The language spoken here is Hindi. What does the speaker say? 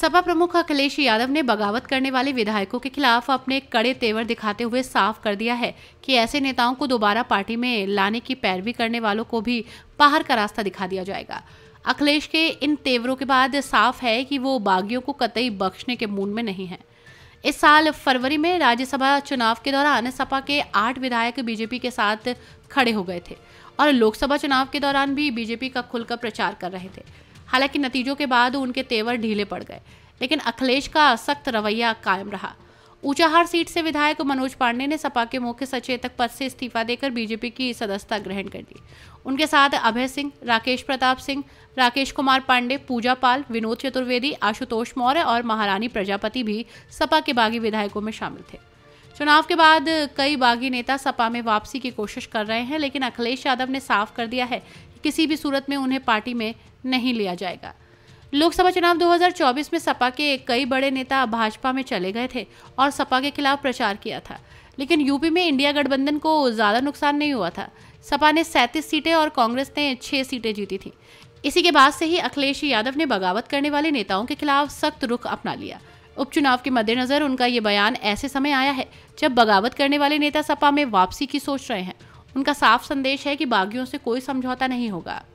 सपा प्रमुख अखिलेश यादव ने बगावत करने वाले विधायकों के खिलाफ अपने कड़े तेवर दिखाते हुए साफ कर दिया है कि ऐसे नेताओं को दोबारा पार्टी में लाने की पैरवी करने वालों को भी बाहर का रास्ता दिखा दिया जाएगा अखिलेश के इन तेवरों के बाद साफ है कि वो बागियों को कतई बख्शने के मूड में नहीं है इस साल फरवरी में राज्यसभा चुनाव के दौरान सपा के आठ विधायक बीजेपी के साथ खड़े हो गए थे और लोकसभा चुनाव के दौरान भी बीजेपी का खुलकर प्रचार कर रहे थे हालांकि नतीजों के बाद उनके तेवर ढीले पड़ गए लेकिन अखिलेश का सख्त रवैया कायम रहा ऊंचाहार सीट से विधायक मनोज पांडे ने सपा के मुख्य सचेतक पद से इस्तीफा देकर बीजेपी की सदस्यता ग्रहण कर ली उनके साथ अभय सिंह राकेश प्रताप सिंह राकेश कुमार पांडे पूजा पाल विनोद चतुर्वेदी आशुतोष मौर्य और महारानी प्रजापति भी सपा के बागी विधायकों में शामिल थे चुनाव के बाद कई बागी नेता सपा में वापसी की कोशिश कर रहे हैं लेकिन अखिलेश यादव ने साफ कर दिया है किसी भी सूरत में उन्हें पार्टी में नहीं लिया जाएगा लोकसभा चुनाव 2024 में सपा के कई बड़े नेता भाजपा में चले गए थे और सपा के खिलाफ प्रचार किया था लेकिन यूपी में इंडिया गठबंधन को ज़्यादा नुकसान नहीं हुआ था सपा ने सैंतीस सीटें और कांग्रेस ने छह सीटें जीती थी इसी के बाद से ही अखिलेश यादव ने बगावत करने वाले नेताओं के खिलाफ सख्त रुख अपना लिया उपचुनाव के मद्देनजर उनका ये बयान ऐसे समय आया है जब बगावत करने वाले नेता सपा में वापसी की सोच रहे हैं उनका साफ संदेश है कि बागियों से कोई समझौता नहीं होगा